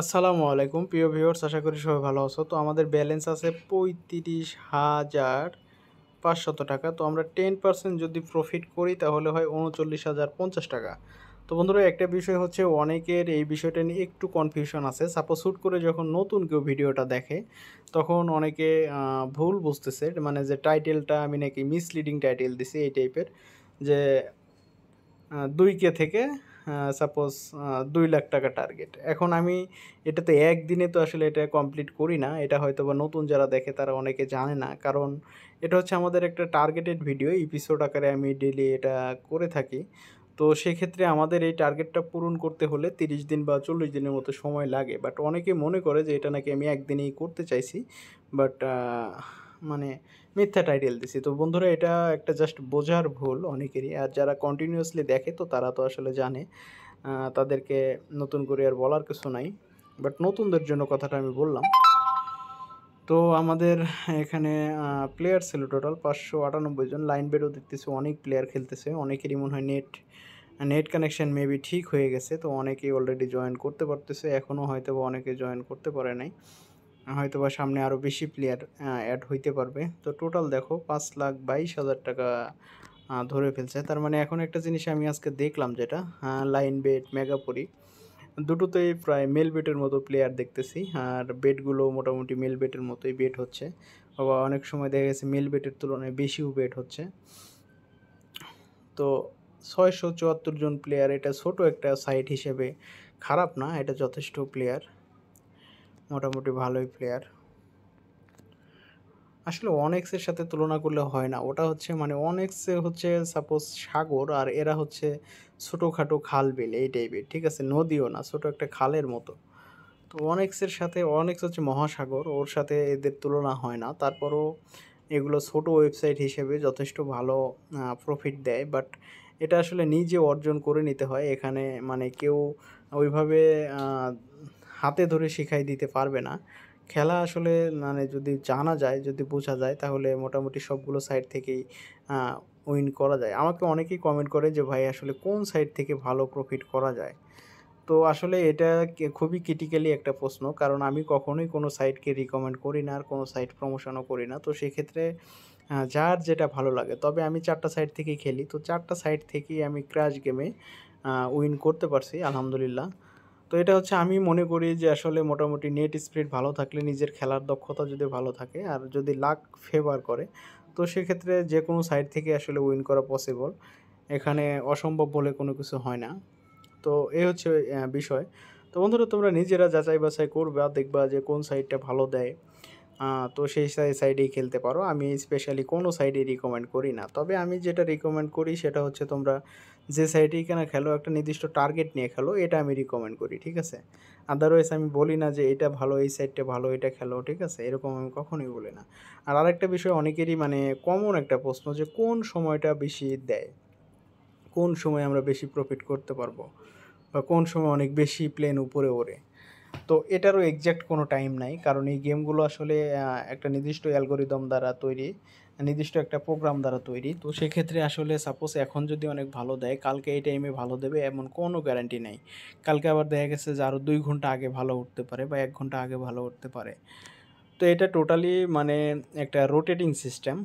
আসসালামু আলাইকুম প্রিয় ভিউয়ার্স আশা করি সবাই ভালো আছো তো আমাদের ব্যালেন্স আছে পঁয়ত্রিশ হাজার পাঁচশত টাকা তো আমরা টেন পার্সেন্ট যদি প্রফিট করি তাহলে হয় উনচল্লিশ হাজার পঞ্চাশ টাকা তো বন্ধুরা একটা বিষয় হচ্ছে অনেকের এই বিষয়টা নিয়ে একটু কনফিউশন আছে সাপোজ শ্যুট করে যখন নতুন কেউ ভিডিওটা দেখে তখন অনেকে ভুল বুঝতেছে মানে যে টাইটেলটা আমি নাকি মিসলিডিং টাইটেল দিছি এই টাইপের যে দুই কে থেকে সাপোজ দুই লাখ টাকা টার্গেট এখন আমি এটাতে একদিনে তো আসলে এটা কমপ্লিট করি না এটা হয়তো বা নতুন যারা দেখে তারা অনেকে জানে না কারণ এটা হচ্ছে আমাদের একটা টার্গেটেড ভিডিও এপিসোড আকারে আমি ডেলি এটা করে থাকি তো সেক্ষেত্রে আমাদের এই টার্গেটটা পূরণ করতে হলে তিরিশ দিন বা চল্লিশ দিনের মতো সময় লাগে বাট অনেকে মনে করে যে এটা নাকি আমি একদিনেই করতে চাইছি বাট মানে মিথ্যা টাইটেল দিছি তো বন্ধুরা এটা একটা জাস্ট বোঝার ভুল অনেকেরই আর যারা কন্টিনিউয়াসলি দেখে তো তারা তো আসলে জানে তাদেরকে নতুন করে আর বলার কিছু নাই বাট নতুনদের জন্য কথাটা আমি বললাম তো আমাদের এখানে প্লেয়ার ছিল টোটাল পাঁচশো আটানব্বই জন লাইন বেডও দেখতেছে অনেক প্লেয়ার খেলতেছে অনেকেরই মনে হয় নেট নেট কানেকশান মেবি ঠিক হয়ে গেছে তো অনেকেই অলরেডি জয়েন করতে পারতেছে এখনও হয়তো বা অনেকে জয়েন করতে পারে নাই হয়তো বা সামনে আরও বেশি প্লেয়ার অ্যাড হইতে পারবে তো টোটাল দেখো পাঁচ লাখ বাইশ হাজার টাকা ধরে ফেলছে তার মানে এখন একটা জিনিস আমি আজকে দেখলাম যেটা লাইন বেট মেগাপুরি দুটোতেই প্রায় মেল বেটের মতো প্লেয়ার দেখতেছি আর বেটগুলো মোটামুটি মেল বেটের মতোই বেট হচ্ছে আবার অনেক সময় দেখা গেছে মেল বেটের তুলনায় বেশিও বেট হচ্ছে তো ছয়শো চুয়াত্তর জন প্লেয়ার এটা ছোট একটা সাইট হিসেবে খারাপ না এটা যথেষ্ট প্লেয়ার মোটামুটি ভালোই প্লেয়ার আসলে ওয়ান সাথে তুলনা করলে হয় না ওটা হচ্ছে মানে ওয়ান হচ্ছে সাপোজ সাগর আর এরা হচ্ছে ছোটোখাটো খাল বিল এই টাইপের ঠিক আছে নদীও না ছোটো একটা খালের মতো তো ওয়ান সাথে ওয়ান হচ্ছে মহাসাগর ওর সাথে এদের তুলনা হয় না তারপরও এগুলো ছোট ওয়েবসাইট হিসেবে যথেষ্ট ভালো প্রফিট দেয় বাট এটা আসলে নিজে অর্জন করে নিতে হয় এখানে মানে কেউ ওইভাবে হাতে ধরে শিখাই দিতে পারবে না খেলা আসলে মানে যদি জানা যায় যদি বোঝা যায় তাহলে মোটামুটি সবগুলো সাইড থেকেই উইন করা যায় আমাকে অনেকেই কমেন্ট করে যে ভাই আসলে কোন সাইড থেকে ভালো প্রফিট করা যায় তো আসলে এটা খুবই ক্রিটিক্যালি একটা প্রশ্ন কারণ আমি কখনোই কোনো সাইটকে রিকমেন্ড করি না আর কোনো সাইট প্রমোশনও করি না তো সেক্ষেত্রে যার যেটা ভালো লাগে তবে আমি চারটা সাইট থেকেই খেলি তো চারটা সাইট থেকেই আমি ক্র্যাশ গেমে উইন করতে পারছি আলহামদুলিল্লাহ তো এটা হচ্ছে আমি মনে করি যে আসলে মোটামুটি নেট স্পিড ভালো থাকলে নিজের খেলার দক্ষতা যদি ভালো থাকে আর যদি লাক ফেভার করে তো সেক্ষেত্রে যে কোনো সাইড থেকে আসলে উইন করা পসিবল এখানে অসম্ভব বলে কোনো কিছু হয় না তো এই হচ্ছে বিষয় তো বন্ধুরা তোমরা নিজেরা যাচাই বাছাই করবে দেখবা যে কোন সাইডটা ভালো দেয় তো সেই সাইডেই খেলতে পারো আমি স্পেশালি কোনো সাইডে রিকমেন্ড করি না তবে আমি যেটা রিকমেন্ড করি সেটা হচ্ছে তোমরা যে সাইডেই কেনা খেলো একটা নির্দিষ্ট টার্গেট নিয়ে খেলো এটা আমি রিকমেন্ড করি ঠিক আছে আদারওয়াইজ আমি বলি না যে এটা ভালো এই সাইডটা ভালো এটা খেলো ঠিক আছে এরকম আমি কখনোই বলি না আর আরেকটা বিষয় অনেকেরই মানে কমন একটা প্রশ্ন যে কোন সময়টা বেশি দেয় কোন সময় আমরা বেশি প্রফিট করতে পারবো বা কোন সময় অনেক বেশি প্লেন উপরে ওড়ে তো এটারও এক্স্যাক্ট কোনো টাইম নাই কারণ এই গেমগুলো আসলে একটা নির্দিষ্ট অ্যালগোরিদম দ্বারা তৈরি নির্দিষ্ট একটা প্রোগ্রাম দ্বারা তৈরি তো সেক্ষেত্রে আসলে সাপোজ এখন যদি অনেক ভালো দেয় কালকে এই টাইমে ভালো দেবে এমন কোনো গ্যারান্টি নেই কালকে আবার দেখা গেছে যে আরও দুই ঘন্টা আগে ভালো উঠতে পারে বা এক ঘন্টা আগে ভালো উঠতে পারে তো এটা টোটালি মানে একটা রোটেটিং সিস্টেম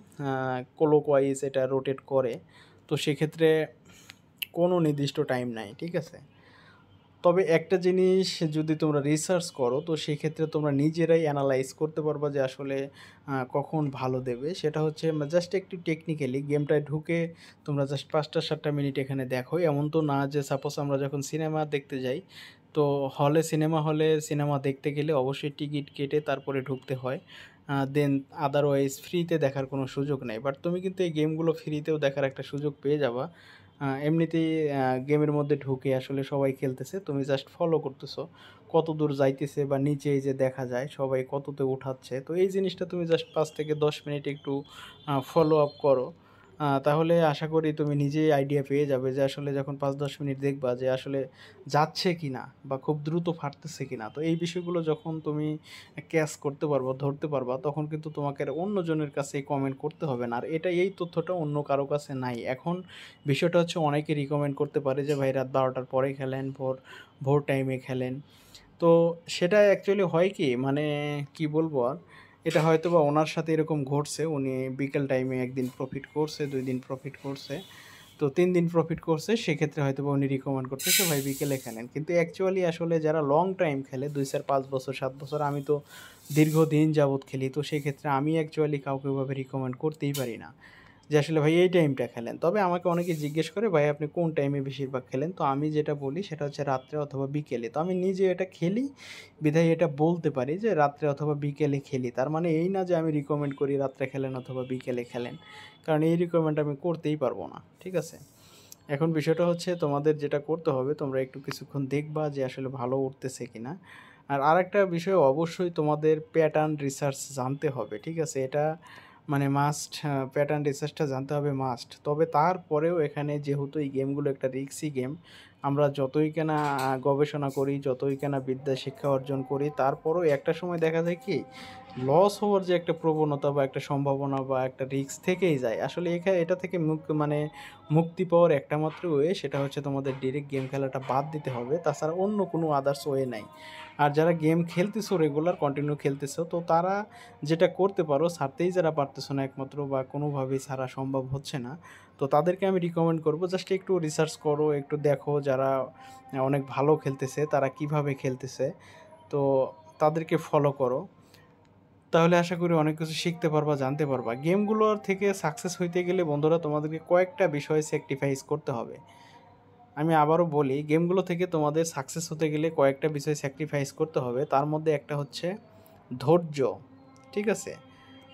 কোলোক ওয়াইজ এটা রোটেট করে তো সেক্ষেত্রে কোনো নির্দিষ্ট টাইম নাই ঠিক আছে তবে একটা জিনিস যদি তোমরা রিসার্চ করো তো সেই ক্ষেত্রে তোমরা নিজেরাই অ্যানালাইজ করতে পারবা যে আসলে কখন ভালো দেবে সেটা হচ্ছে জাস্ট একটু টেকনিক্যালি গেমটায় ঢুকে তোমরা জাস্ট পাঁচটা সাতটা মিনিট এখানে দেখো এমন তো না যে সাপোজ আমরা যখন সিনেমা দেখতে যাই তো হলে সিনেমা হলে সিনেমা দেখতে গেলে অবশ্যই টিকিট কেটে তারপরে ঢুকতে হয় দেন আদারওয়াইজ ফ্রিতে দেখার কোনো সুযোগ নেই বাট তুমি কিন্তু এই গেমগুলো ফ্রিতেও দেখার একটা সুযোগ পেয়ে যাবা এমনিতেই গেমের মধ্যে ঢুকে আসলে সবাই খেলতেছে তুমি জাস্ট ফলো করতেছো কত দূর যাইতেছে বা নিচে যে দেখা যায় সবাই কততে উঠাচ্ছে তো এই জিনিসটা তুমি জাস্ট পাঁচ থেকে দশ মিনিট একটু ফলো আপ করো তাহলে আশা করি তুমি নিজেই আইডিয়া পেয়ে যাবে যে আসলে যখন পাঁচ দশ মিনিট দেখবা যে আসলে যাচ্ছে কি না বা খুব দ্রুত ফাটতেছে কি না তো এই বিষয়গুলো যখন তুমি ক্যাচ করতে পারবা ধরতে পারবা তখন কিন্তু তোমাকে অন্যজনের কাছে কমেন্ট করতে হবে না আর এটা এই তথ্যটা অন্য কারো কাছে নাই এখন বিষয়টা হচ্ছে অনেকে রিকমেন্ড করতে পারে যে ভাই রাত বারোটার পরে খেলেন ভোর ভোর টাইমে খেলেন তো সেটা অ্যাকচুয়ালি হয় কি মানে কি বলবো আর এটা হয়তো বা ওনার সাথে এরকম ঘটছে উনি বিকেল টাইমে একদিন প্রফিট করছে দুই দিন প্রফিট করছে তো তিন দিন প্রফিট করছে সেক্ষেত্রে হয়তো বা উনি রিকমেন্ড করতেছে ভাই বিকেলে খেলেন কিন্তু অ্যাকচুয়ালি আসলে যারা লং টাইম খেলে দুই চার পাঁচ বছর সাত বছর আমি তো দীর্ঘদিন যাবৎ খেলি তো সেক্ষেত্রে আমি অ্যাকচুয়ালি কাউকে ওভাবে রিকমেন্ড করতেই পারি না যে আসলে ভাই এই টাইমটা খেলেন তবে আমাকে অনেকে জিজ্ঞেস করে ভাই আপনি কোন টাইমে বেশিরভাগ খেলেন তো আমি যেটা বলি সেটা হচ্ছে রাত্রে অথবা বিকেলে তো আমি নিজে এটা খেলি বিধায় এটা বলতে পারি যে রাত্রে অথবা বিকেলে খেলি তার মানে এই না যে আমি রিকমেন্ড করি রাত্রে খেলেন অথবা বিকেলে খেলেন কারণ এই রিকমেন্ড আমি করতেই পারবো না ঠিক আছে এখন বিষয়টা হচ্ছে তোমাদের যেটা করতে হবে তোমরা একটু কিছুক্ষণ দেখবা যে আসলে ভালো উঠতেছে কি না আর আরেকটা বিষয় অবশ্যই তোমাদের প্যাটার্ন রিসার্চ জানতে হবে ঠিক আছে এটা মানে মাস্ট প্যাটার্ন রিসার্চটা জানতে হবে মাস্ট তবে তারপরেও এখানে যেহেতু এই গেমগুলো একটা রিক্সি গেম আমরা যতই কেনা গবেষণা করি যতই কেনা বিদ্যা শিক্ষা অর্জন করি তারপরও একটা সময় দেখা যায় কি লস হওয়ার যে একটা প্রবণতা বা একটা সম্ভাবনা বা একটা রিস্ক থেকেই যায় আসলে এখানে এটা থেকে মুক্তি মানে মুক্তি পাওয়ার একটা মাত্র ওয়ে সেটা হচ্ছে তোমাদের ডিরেক্ট গেম খেলাটা বাদ দিতে হবে তাছাড়া অন্য কোনো আদার্স ওয়ে নাই আর যারা গেম খেলতেছো রেগুলার কন্টিনিউ খেলতেছো তো তারা যেটা করতে পারো ছাড়তেই যারা পারতেছো না একমাত্র বা কোনোভাবেই ছাড়া সম্ভব হচ্ছে না তো তাদেরকে আমি রিকমেন্ড করব জাস্ট একটু রিসার্চ করো একটু দেখো যারা অনেক ভালো খেলতেছে তারা কিভাবে খেলতেছে তো তাদেরকে ফলো করো তাহলে আশা করি অনেক কিছু শিখতে পারবা জানতে পারবা গেমগুলোর থেকে সাকসেস হইতে গেলে বন্ধুরা তোমাদেরকে কয়েকটা বিষয় স্যাক্রিফাইস করতে হবে আমি আবারও বলি গেমগুলো থেকে তোমাদের সাকসেস হতে গেলে কয়েকটা বিষয় স্যাক্রিফাইস করতে হবে তার মধ্যে একটা হচ্ছে ধৈর্য ঠিক আছে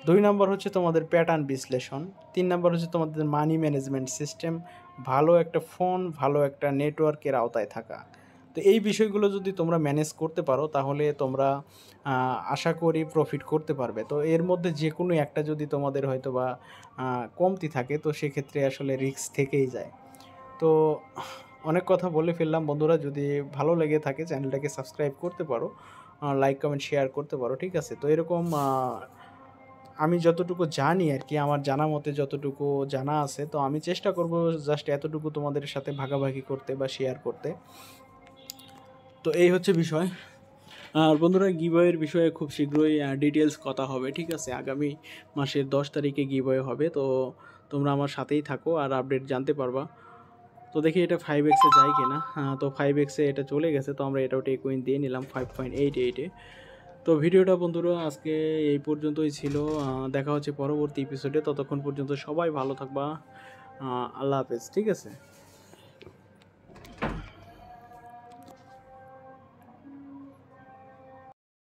দুই নম্বর হচ্ছে তোমাদের প্যাটার্ন বিশ্লেষণ তিন নম্বর হচ্ছে তোমাদের মানি ম্যানেজমেন্ট সিস্টেম ভালো একটা ফোন ভালো একটা নেটওয়ার্কের আওতায় থাকা তো এই বিষয়গুলো যদি তোমরা ম্যানেজ করতে পারো তাহলে তোমরা আশা করি প্রফিট করতে পারবে তো এর মধ্যে যে কোনো একটা যদি তোমাদের হয়তো বা কমতি থাকে তো সেক্ষেত্রে আসলে রিস্ক থেকেই যায় তো অনেক কথা বলে ফেললাম বন্ধুরা যদি ভালো লেগে থাকে চ্যানেলটাকে সাবস্ক্রাইব করতে পারো লাইক কমেন্ট শেয়ার করতে পারো ঠিক আছে তো এরকম আমি যতটুকু জানি আর কি আমার জানা মতে যতটুকু জানা আছে তো আমি চেষ্টা করব জাস্ট এতটুকু তোমাদের সাথে ভাগাভাগি করতে বা শেয়ার করতে তো এই হচ্ছে বিষয় আর বন্ধুরা গিবয়ের বিষয়ে খুব শীঘ্রই ডিটেলস কথা হবে ঠিক আছে আগামী মাসের দশ তারিখে গিবয় হবে তো তোমরা আমার সাথেই থাকো আর আপডেট জানতে পারবা তো দেখি এটা ফাইভ এক্সে যায় কিনা তো ফাইভ এক্সে এটা চলে গেছে তো আমরা এটাও টেকুইন দিয়ে নিলাম ফাইভ পয়েন্ট এইট এইটে তো ভিডিওটা বন্ধুরা আজকে এই পর্যন্তই ছিল দেখা হচ্ছে পরবর্তী এপিসোডে ততক্ষণ পর্যন্ত সবাই ভালো থাকবা আল্লাহ হাফেজ ঠিক আছে